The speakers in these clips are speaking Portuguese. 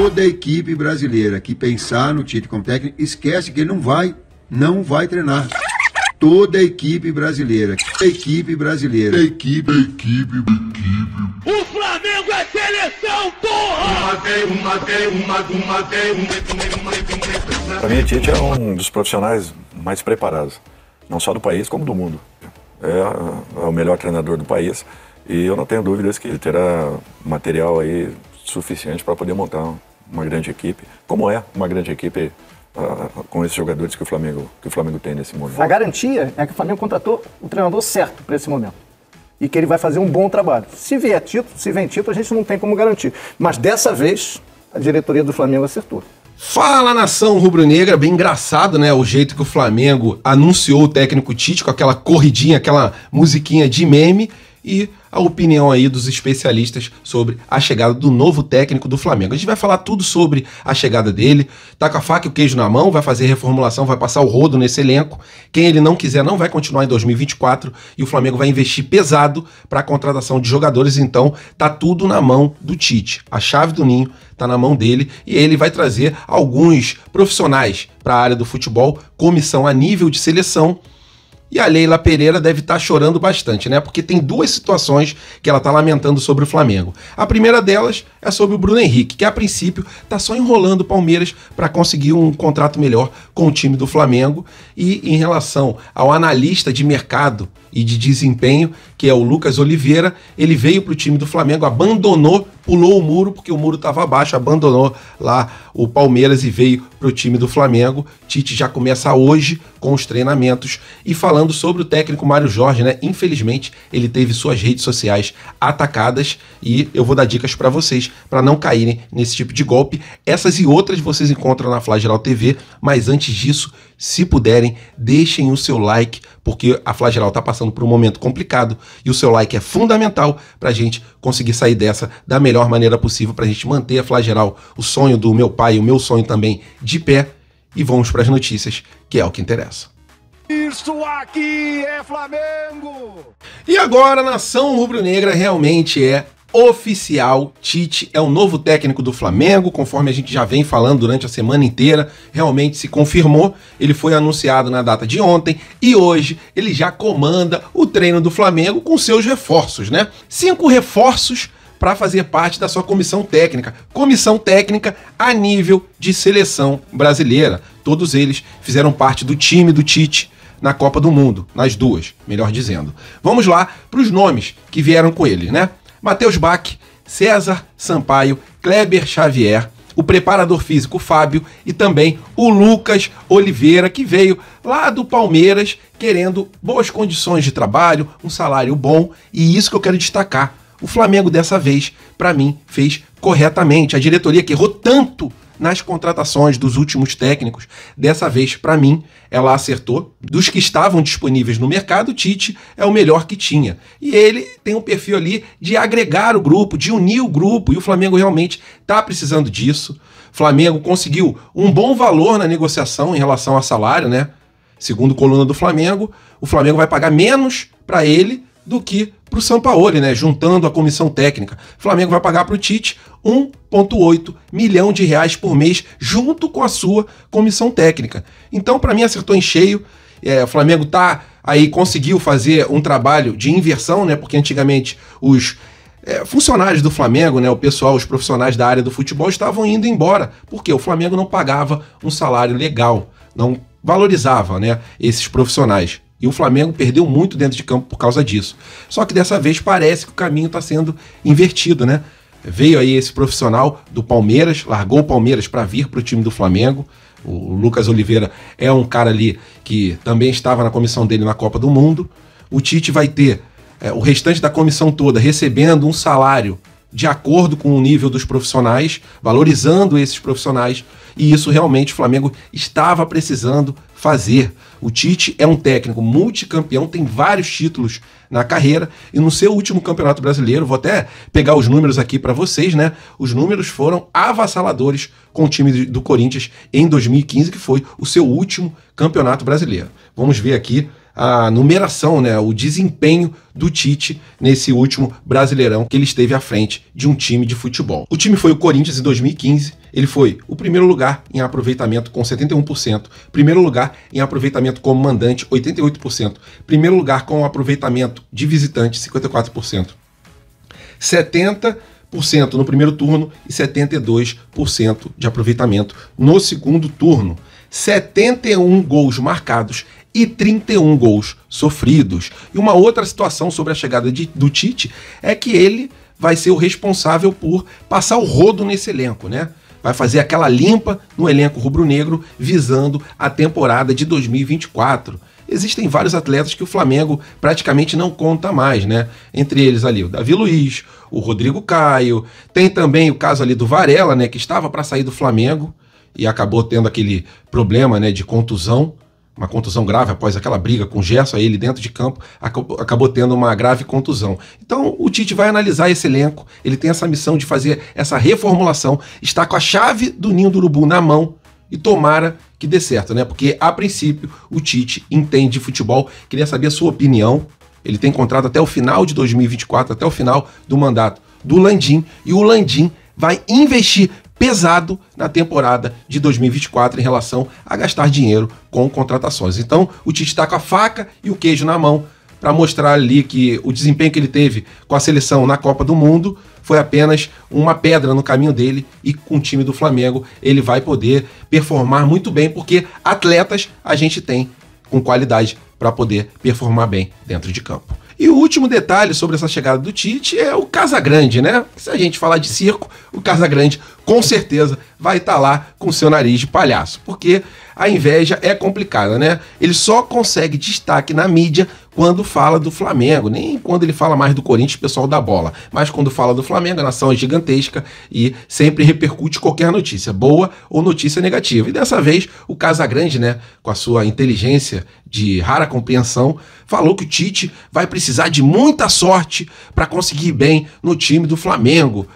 toda a equipe brasileira que pensar no Tite como técnico, esquece que ele não vai, não vai treinar. Toda a equipe brasileira, equipe brasileira, equipe, equipe, equipe. O Flamengo é seleção, porra! Uma, uma, uma, uma, Para mim, o Tite é um dos profissionais mais preparados, não só do país, como do mundo. É, é o melhor treinador do país e eu não tenho dúvidas que ele terá material aí suficiente para poder montar uma grande equipe, como é uma grande equipe uh, com esses jogadores que o, Flamengo, que o Flamengo tem nesse momento. A garantia é que o Flamengo contratou o treinador certo para esse momento e que ele vai fazer um bom trabalho. Se vier título, se vem título, a gente não tem como garantir. Mas dessa vez, a diretoria do Flamengo acertou. Fala nação rubro-negra, bem engraçado, né? O jeito que o Flamengo anunciou o técnico Tite com aquela corridinha, aquela musiquinha de meme e a opinião aí dos especialistas sobre a chegada do novo técnico do Flamengo. A gente vai falar tudo sobre a chegada dele, tá com a faca e o queijo na mão, vai fazer reformulação, vai passar o rodo nesse elenco. Quem ele não quiser não vai continuar em 2024 e o Flamengo vai investir pesado para a contratação de jogadores, então tá tudo na mão do Tite. A chave do ninho tá na mão dele e ele vai trazer alguns profissionais para a área do futebol, comissão a nível de seleção e a Leila Pereira deve estar tá chorando bastante, né? Porque tem duas situações que ela está lamentando sobre o Flamengo. A primeira delas é sobre o Bruno Henrique, que a princípio está só enrolando o Palmeiras para conseguir um contrato melhor com o time do Flamengo. E em relação ao analista de mercado e de desempenho, que é o Lucas Oliveira, ele veio para o time do Flamengo, abandonou pulou o muro porque o muro estava abaixo, abandonou lá o Palmeiras e veio para o time do Flamengo. Tite já começa hoje com os treinamentos. E falando sobre o técnico Mário Jorge, né? Infelizmente, ele teve suas redes sociais atacadas e eu vou dar dicas para vocês para não caírem nesse tipo de golpe. Essas e outras vocês encontram na Flageral TV, mas antes disso, se puderem, deixem o seu like, porque a Flageral está passando por um momento complicado e o seu like é fundamental para a gente conseguir sair dessa da melhor melhor maneira possível para a gente manter a Flageral, o sonho do meu pai, o meu sonho também, de pé. E vamos para as notícias, que é o que interessa. Isso aqui é Flamengo! E agora, nação rubro-negra realmente é oficial. Tite é o novo técnico do Flamengo, conforme a gente já vem falando durante a semana inteira, realmente se confirmou. Ele foi anunciado na data de ontem e hoje ele já comanda o treino do Flamengo com seus reforços, né? Cinco reforços para fazer parte da sua comissão técnica. Comissão técnica a nível de seleção brasileira. Todos eles fizeram parte do time do Tite na Copa do Mundo, nas duas, melhor dizendo. Vamos lá para os nomes que vieram com ele, né? Matheus Bach, César Sampaio, Kleber Xavier, o preparador físico Fábio e também o Lucas Oliveira, que veio lá do Palmeiras querendo boas condições de trabalho, um salário bom, e isso que eu quero destacar. O Flamengo dessa vez, para mim, fez corretamente. A diretoria que errou tanto nas contratações dos últimos técnicos, dessa vez, para mim, ela acertou. Dos que estavam disponíveis no mercado, Tite é o melhor que tinha. E ele tem um perfil ali de agregar o grupo, de unir o grupo, e o Flamengo realmente está precisando disso. O Flamengo conseguiu um bom valor na negociação em relação a salário, né? Segundo coluna do Flamengo, o Flamengo vai pagar menos para ele do que para o Sampaoli, né? Juntando a comissão técnica. O Flamengo vai pagar para o Tite 1,8 milhão de reais por mês, junto com a sua comissão técnica. Então, para mim, acertou em cheio. É, o Flamengo tá aí, conseguiu fazer um trabalho de inversão, né? Porque antigamente os é, funcionários do Flamengo, né, o pessoal, os profissionais da área do futebol estavam indo embora, porque o Flamengo não pagava um salário legal, não valorizava né, esses profissionais. E o Flamengo perdeu muito dentro de campo por causa disso. Só que dessa vez parece que o caminho está sendo invertido, né? Veio aí esse profissional do Palmeiras, largou o Palmeiras para vir para o time do Flamengo. O Lucas Oliveira é um cara ali que também estava na comissão dele na Copa do Mundo. O Tite vai ter é, o restante da comissão toda recebendo um salário de acordo com o nível dos profissionais, valorizando esses profissionais, e isso realmente o Flamengo estava precisando fazer. O Tite é um técnico multicampeão, tem vários títulos na carreira e no seu último Campeonato Brasileiro, vou até pegar os números aqui para vocês, né? Os números foram avassaladores com o time do Corinthians em 2015, que foi o seu último Campeonato Brasileiro. Vamos ver aqui a numeração, né, o desempenho do Tite nesse último Brasileirão que ele esteve à frente de um time de futebol. O time foi o Corinthians em 2015, ele foi o primeiro lugar em aproveitamento com 71%, primeiro lugar em aproveitamento como mandante 88%, primeiro lugar com aproveitamento de visitante 54%. 70 70% no primeiro turno e 72% de aproveitamento no segundo turno. 71 gols marcados e 31 gols sofridos. E uma outra situação sobre a chegada de, do Tite é que ele vai ser o responsável por passar o rodo nesse elenco, né? Vai fazer aquela limpa no elenco rubro-negro visando a temporada de 2024. Existem vários atletas que o Flamengo praticamente não conta mais, né? Entre eles ali o Davi Luiz, o Rodrigo Caio, tem também o caso ali do Varela, né, que estava para sair do Flamengo e acabou tendo aquele problema, né, de contusão uma contusão grave após aquela briga com o Gerson, ele dentro de campo acabou, acabou tendo uma grave contusão. Então o Tite vai analisar esse elenco, ele tem essa missão de fazer essa reformulação, está com a chave do ninho do urubu na mão e tomara que dê certo, né? Porque a princípio o Tite entende futebol, queria saber a sua opinião. Ele tem contrato até o final de 2024, até o final do mandato do Landim, e o Landim vai investir pesado na temporada de 2024 em relação a gastar dinheiro com contratações. Então, o Tite está com a faca e o queijo na mão para mostrar ali que o desempenho que ele teve com a seleção na Copa do Mundo foi apenas uma pedra no caminho dele e com o time do Flamengo ele vai poder performar muito bem porque atletas a gente tem com qualidade para poder performar bem dentro de campo. E o último detalhe sobre essa chegada do Tite é o Casagrande, né? Se a gente falar de circo, o Casagrande com certeza vai estar tá lá com seu nariz de palhaço, porque a inveja é complicada, né? Ele só consegue destaque na mídia quando fala do Flamengo, nem quando ele fala mais do Corinthians, o pessoal dá bola. Mas quando fala do Flamengo, a nação é gigantesca e sempre repercute qualquer notícia, boa ou notícia negativa. E dessa vez, o Casagrande, né, com a sua inteligência de rara compreensão, falou que o Tite vai precisar de muita sorte para conseguir bem no time do Flamengo.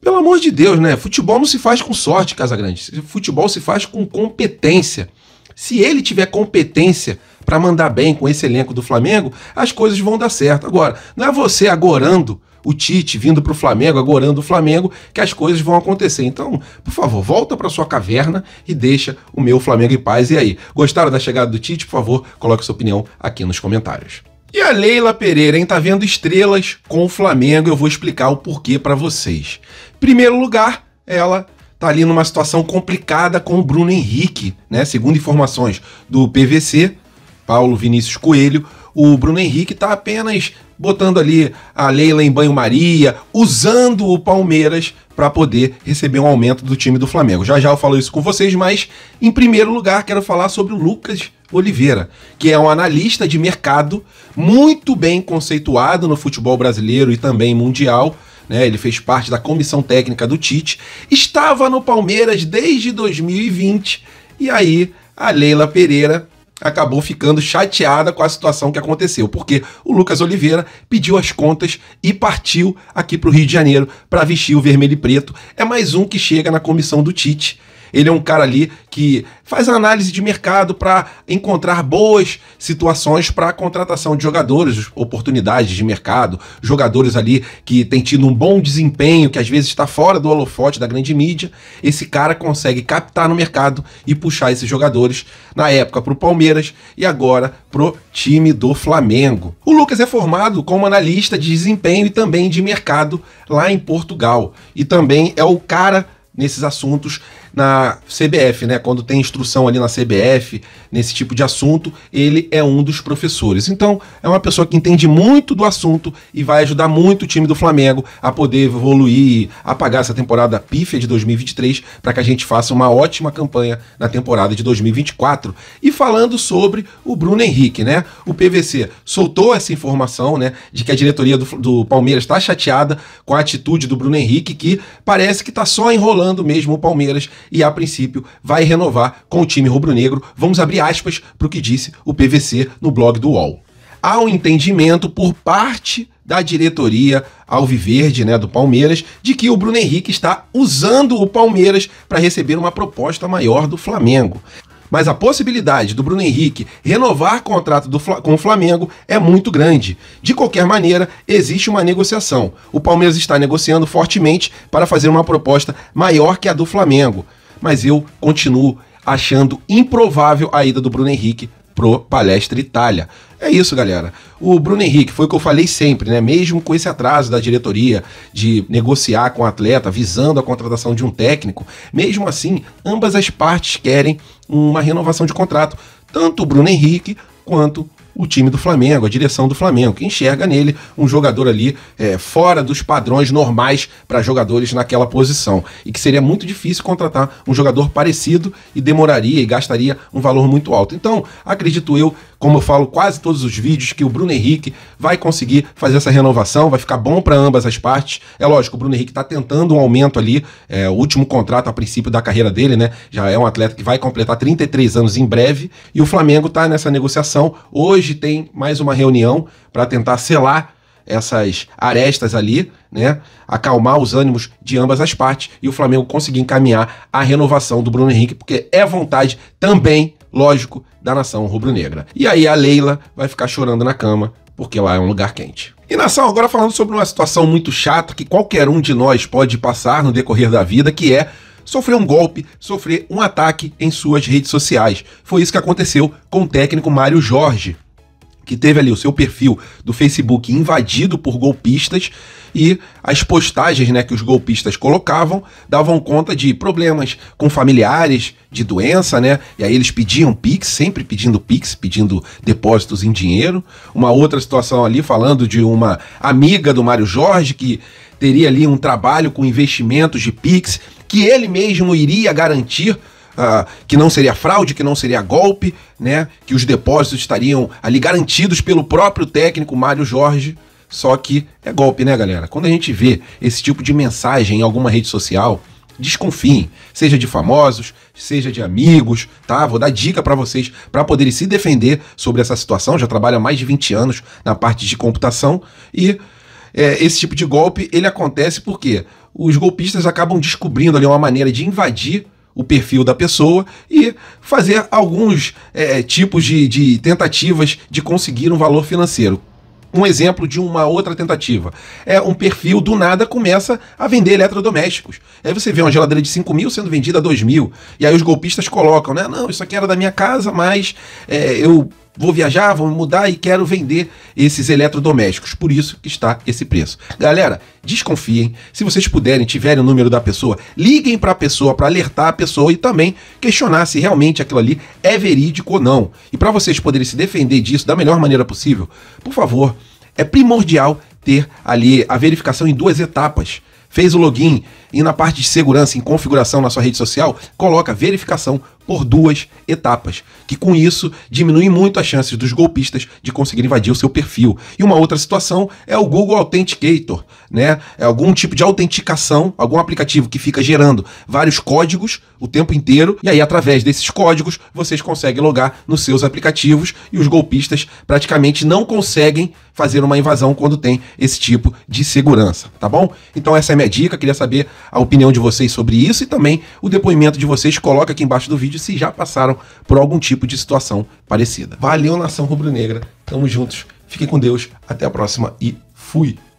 Pelo amor de Deus, né? Futebol não se faz com sorte, Casagrande. Futebol se faz com competência. Se ele tiver competência para mandar bem com esse elenco do Flamengo, as coisas vão dar certo. Agora, não é você agorando o Tite vindo para o Flamengo, agorando o Flamengo, que as coisas vão acontecer. Então, por favor, volta para sua caverna e deixa o meu Flamengo em paz. E aí, gostaram da chegada do Tite? Por favor, coloque sua opinião aqui nos comentários. E a Leila Pereira, hein? Tá vendo estrelas com o Flamengo. Eu vou explicar o porquê para vocês. Primeiro lugar, ela tá ali numa situação complicada com o Bruno Henrique, né? Segundo informações do PVC, Paulo Vinícius Coelho, o Bruno Henrique está apenas botando ali a Leila em banho-maria, usando o Palmeiras para poder receber um aumento do time do Flamengo. Já já eu falo isso com vocês, mas em primeiro lugar quero falar sobre o Lucas Oliveira, que é um analista de mercado muito bem conceituado no futebol brasileiro e também mundial. Né? Ele fez parte da comissão técnica do Tite, estava no Palmeiras desde 2020 e aí a Leila Pereira acabou ficando chateada com a situação que aconteceu, porque o Lucas Oliveira pediu as contas e partiu aqui para o Rio de Janeiro para vestir o vermelho e preto. É mais um que chega na comissão do Tite ele é um cara ali que faz análise de mercado para encontrar boas situações para a contratação de jogadores, oportunidades de mercado, jogadores ali que têm tido um bom desempenho, que às vezes está fora do holofote da grande mídia. Esse cara consegue captar no mercado e puxar esses jogadores, na época para o Palmeiras e agora para o time do Flamengo. O Lucas é formado como analista de desempenho e também de mercado lá em Portugal e também é o cara nesses assuntos na CBF, né? Quando tem instrução ali na CBF, nesse tipo de assunto, ele é um dos professores. Então, é uma pessoa que entende muito do assunto e vai ajudar muito o time do Flamengo a poder evoluir, apagar essa temporada pífia de 2023 para que a gente faça uma ótima campanha na temporada de 2024. E falando sobre o Bruno Henrique, né? O PVC soltou essa informação, né, de que a diretoria do, do Palmeiras está chateada com a atitude do Bruno Henrique, que parece que está só enrolando mesmo o Palmeiras e, a princípio, vai renovar com o time rubro-negro. Vamos abrir aspas para o que disse o PVC no blog do UOL. Há um entendimento por parte da diretoria alviverde, né, do Palmeiras, de que o Bruno Henrique está usando o Palmeiras para receber uma proposta maior do Flamengo. Mas a possibilidade do Bruno Henrique renovar contrato do, com o Flamengo é muito grande. De qualquer maneira, existe uma negociação. O Palmeiras está negociando fortemente para fazer uma proposta maior que a do Flamengo. Mas eu continuo achando improvável a ida do Bruno Henrique pro Palestra Itália. É isso, galera. O Bruno Henrique, foi o que eu falei sempre, né? Mesmo com esse atraso da diretoria de negociar com o atleta, visando a contratação de um técnico, mesmo assim, ambas as partes querem uma renovação de contrato, tanto o Bruno Henrique quanto o time do Flamengo, a direção do Flamengo, que enxerga nele um jogador ali é, fora dos padrões normais para jogadores naquela posição. E que seria muito difícil contratar um jogador parecido e demoraria e gastaria um valor muito alto. Então, acredito eu, como eu falo quase todos os vídeos, que o Bruno Henrique vai conseguir fazer essa renovação, vai ficar bom para ambas as partes. É lógico, o Bruno Henrique está tentando um aumento ali, é, o último contrato a princípio da carreira dele, né? Já é um atleta que vai completar 33 anos em breve e o Flamengo está nessa negociação. Hoje hoje tem mais uma reunião para tentar selar essas arestas ali, né? Acalmar os ânimos de ambas as partes e o Flamengo conseguir encaminhar a renovação do Bruno Henrique, porque é vontade também, lógico, da nação rubro-negra. E aí a Leila vai ficar chorando na cama, porque lá é um lugar quente. E nação, agora falando sobre uma situação muito chata que qualquer um de nós pode passar no decorrer da vida, que é sofrer um golpe, sofrer um ataque em suas redes sociais. Foi isso que aconteceu com o técnico Mário Jorge, que teve ali o seu perfil do Facebook invadido por golpistas e as postagens né, que os golpistas colocavam davam conta de problemas com familiares, de doença, né? E aí eles pediam Pix, sempre pedindo Pix, pedindo depósitos em dinheiro. Uma outra situação ali falando de uma amiga do Mário Jorge que teria ali um trabalho com investimentos de Pix que ele mesmo iria garantir que não seria fraude, que não seria golpe, né? Que os depósitos estariam ali garantidos pelo próprio técnico Mário Jorge. Só que é golpe, né, galera? Quando a gente vê esse tipo de mensagem em alguma rede social, desconfiem, seja de famosos, seja de amigos, tá? Vou dar dica para vocês para poderem se defender sobre essa situação. Já trabalho há mais de 20 anos na parte de computação e é, esse tipo de golpe ele acontece porque os golpistas acabam descobrindo ali uma maneira de invadir o perfil da pessoa e fazer alguns é, tipos de, de tentativas de conseguir um valor financeiro. Um exemplo de uma outra tentativa é um perfil do nada começa a vender eletrodomésticos. Aí você vê uma geladeira de 5 mil sendo vendida a 2 mil. E aí os golpistas colocam, né? Não, isso aqui era da minha casa, mas é, eu vou viajar, vou mudar e quero vender esses eletrodomésticos. Por isso que está esse preço. Galera, desconfiem. Se vocês puderem, tiverem o número da pessoa, liguem para a pessoa para alertar a pessoa e também questionar se realmente aquilo ali é verídico ou não. E para vocês poderem se defender disso da melhor maneira possível, por favor, é primordial ter ali a verificação em duas etapas. Fez o login, e na parte de segurança, em configuração na sua rede social, coloca verificação por duas etapas, que com isso diminui muito as chances dos golpistas de conseguir invadir o seu perfil. E uma outra situação é o Google Authenticator, né? É algum tipo de autenticação, algum aplicativo que fica gerando vários códigos o tempo inteiro, e aí através desses códigos vocês conseguem logar nos seus aplicativos e os golpistas praticamente não conseguem fazer uma invasão quando tem esse tipo de segurança, tá bom? Então essa é a minha dica, queria saber a opinião de vocês sobre isso e também o depoimento de vocês. Coloca aqui embaixo do vídeo se já passaram por algum tipo de situação parecida. Valeu, nação rubro-negra. Tamo juntos. Fiquem com Deus. Até a próxima e fui.